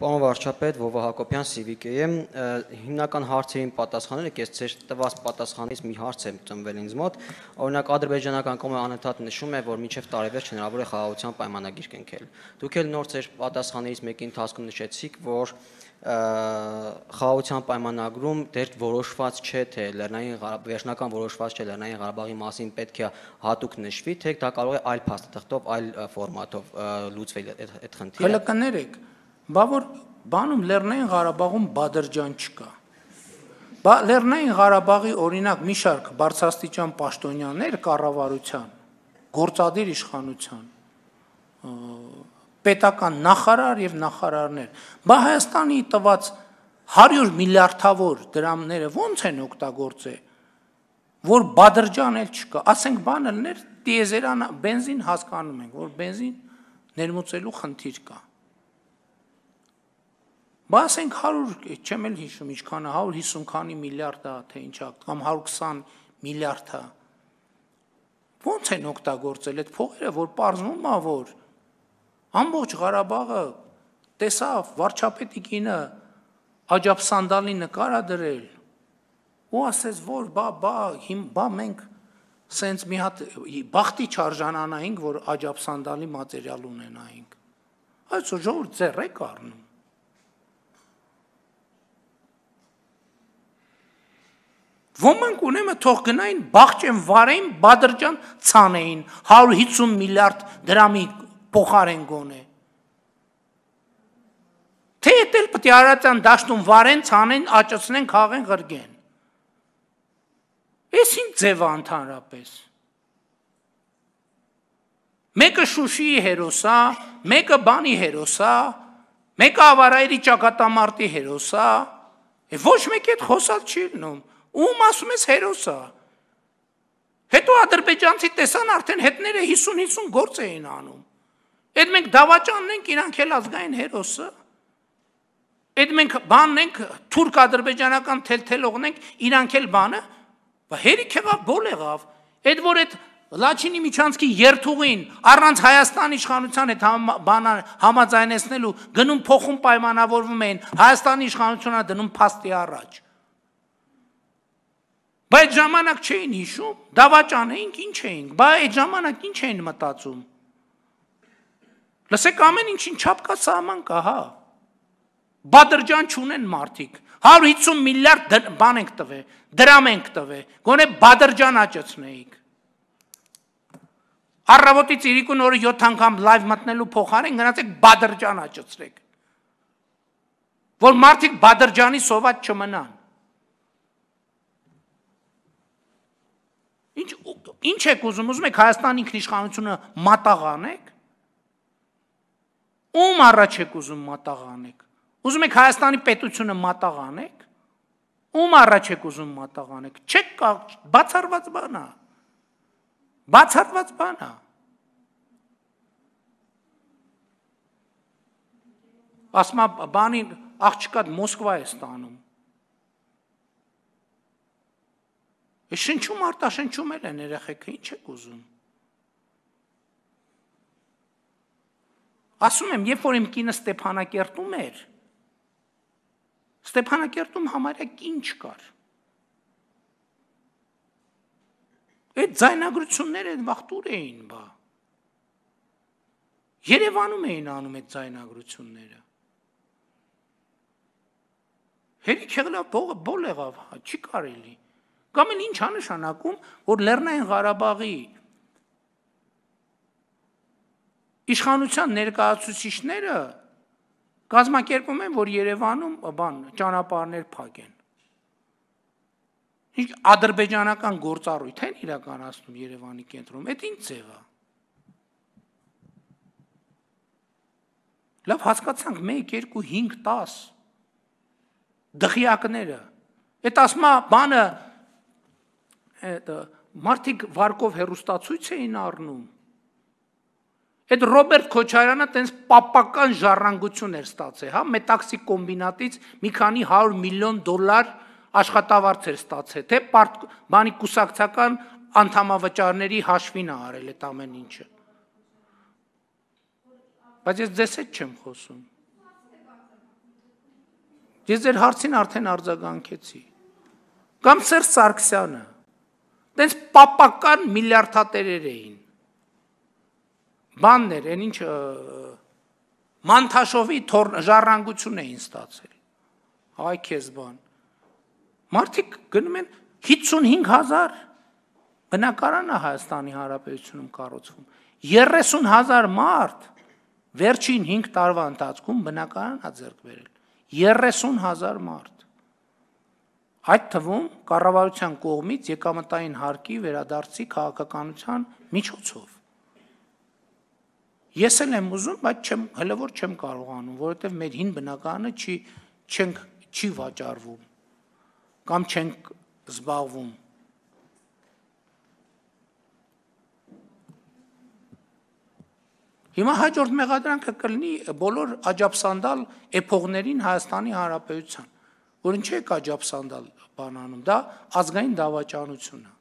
Պարոն վարչապետ Վովա Հակոբյան Սիվիկե եմ։ Հիմնական հարցերին պատասխանել եք, ես ձեր տված պատասխանից մի հարց եմ ծնվել ինձ մոտ։ Օրինակ ադրբեջանական կողմը անընդհատ նշում է, որ մինչև տարեվերջ հնարավոր է խաղաղության պայմանագիր կնքել։ Դուք էլ նոր ձեր պատասխաններից մեկի ընթացքում նշեցիք, որ խաղաղության պայմանագրում դեռ որոշված չէ թե Լեռնային Ղարաբաղ վերջնական որոշված չէ Լեռնային Ղարաբաղի մասին պետք է հատուկ նշվի, թե դա կարող է այլ փաստաթղթով, այլ ֆորմատով լուծվել այդ խնդիրը։ Քլկաներ եք Բա որ բանում Լեռնային Ղարաբաղում Բադրջան չկա։ Բա Լեռնային Ղարաբաղի օրինակ մի շարք բարձրաստիճան պաշտոնյաներ կառավարության, գործադիր իշխանության, պետական նախարար եւ նախարարներ։ Բա Հայաստանի տված 100 միլիարդավոր դրամները ո՞նց են օգտագործել, որ Բադրջան էլ չկա։ Ասենք բանը լներ դիեզերան բենզին հասկանում ենք, որ բենզին ներմուծելու խնդիր կա։ Բա ասենք 100, չեմ էլ հիշում ինչքանը, 150 քանի միլիարդ է թե ինչա, կամ 120 միլիարդ է։ Ոնց են օգտագործել այդ փողերը, որ parzվում է, որ ամբողջ Ղարաբաղը տեսավ վարչապետի կինը աջապսանդալի նկարա դրել։ Ու ասես, որ բա բա հիմ բա մենք սենց մի հատ բախտի չարժանանայինք, որ աջապսանդալի մատերիալ ունենայինք։ Այսօր ժողովուրդ ձեռ է կառնում։ Ոմանք ունեմը թող գնային բաղճեն վարեին բադրջան ցանեին 150 միլիարդ դրամի փոխարեն գոնե։ Թե էլ պետք է արածան դաշտում վարեն, ցանեն, աճացնեն, քաղեն, ղրգեն։ Էս ինչ ձև է ընդհանրապես։ Մեկը Շուշիի հերոսա, մեկը Բանի հերոսա, մեկը Ավարայրի ճակատամարտի հերոսա, ոչ մեկ այդ խոսած չի լինում։ Ում ասում ես հերոսա։ Հետո ադրբեջանցի տեսան արդեն հետները 50-50 գործ էին անում։ Այդ մենք դավաճանն ենք իրանք էլ ազգային հերոսը։ Այդ մենք բանն ենք թուրք-ադրբեջանական թելթելողն ենք, իրանք էլ բանը, բա հերիք եղավ, գոլ եղավ։ Այդ որ այդ Լաչինի Միչանցկի երթուղին առանց Հայաստան իշխանության հետ բանը համաձայնեցնելու գնում փոխում պայմանավորվում էին, Հայաստանի իշխանությունը դնում փաստի առաջ։ Բայց ժամանակ չէին հիշում, դավաճան էինք, ինչ էինք, բա այդ ժամանակ ինչ էին մտածում։ Լսեք, ամեն ինչին չափ կա սահման կա, հա։ Բադրջան չունեն մարդիկ։ 150 միլիարդ բան ենք տվել, դրամ ենք տվել։ Գոնե բադրջան աճեցնեիք։ Առավոտից իրիկուն օրը 7 անգամ լայվ մտնելու փոխարեն գնացեք բադրջան աճեցրեք։ Որ մարդիկ բադրջանի սոված չմնան։ Ինչ եք ուզում, ուզում եք Հայաստան ինքնիշխանությունը մատաղանեք։ Ում առաջ եք ուզում մատաղանեք։ Ուզում եք Հայաստանի պետությունը մատաղանեք։ Ում առաջ եք ուզում մատաղանեք։ Չեք կա բացառված բան է։ Բացառված բան է։ Ասմա բանին աղջկա Մոսկվա է ստանում։ Շնչում արտաշնչում էլ են երեխեքը, ի՞նչ եք ուզում։ Ասում եմ, երբ որ իմ կինը Ստեփանակերտում էր, Ստեփանակերտում համարյա ինչ կար։ Այդ ձայնագրությունները այդ վախտուր էին, բա։ Երևանում էին անում այդ ձայնագրությունները։ Հերիք եղավ, բողը բոլ եղավ, հա, չի կարելի։ Կամ էլ ինչ է նշանակում, որ Լեռնային Ղարաբաղի իշխանության ներկայացուցիչները կազմակերպում են, որ Երևանում բան ճանապարհներ փակեն։ Ինչ ադրբեջանական գործառույթ են իրականացնում Երևանի կենտրոնում։ Այդ ինչ ցեղ է։ Լավ հասկացանք 1 2 5 10 դղյակները։ Այդ ասма բանը այդ մարդիկ վարկով հերոստացույց էին առնում։ Այդ Ռոբերտ Քոչարյանը տենց պապական ժառանգություն էր ստացել, հա, մետաքսի կոմբինատից մի քանի 100 միլիոն դոլար աշխատավարձ էր ստացել, թե պարտ, բանի կուսակցական անդամավճարների հաշվին է արել այդ ամեն ինչը։ Բայց ես ձեզ հետ չեմ խոսում։ Ես ձեր հարցին արդեն արձագանքեցի։ Կամ Սերժ Սարգսյանը պապական միլիարդատերեր էին։ Բաններ, այն ինչ Մանթաշովի ժառանգություն էին ստացել։ Հայ քեզ բան։ Մարդիկ գնում են 55000 բնակարանը Հայաստանի Հանրապետությունում կառուցվում։ 30000 մարդ վերջին 5 տարվա ընթացքում բնակարան ա ձեռք բերել։ 30000 մարդ այդ թվում կառավարության կողմից եկամտային հարկի վերադարձի քաղաքականության միջոցով։ Ես էլ եմ ուզում, բայց չեմ հələ որ չեմ կարողանում, որովհետև մեր հին բնականը չի չենք չի վաճառվում կամ չենք զբաղվում Հիմա հաջորդ մեղադրանքը կլինի բոլոր աջապսանդալ էփողներին Հայաստանի Հանրապետության որ ինչի՞ է կաջապսանդալ բան անում, դա ազգային դավաճանություն է։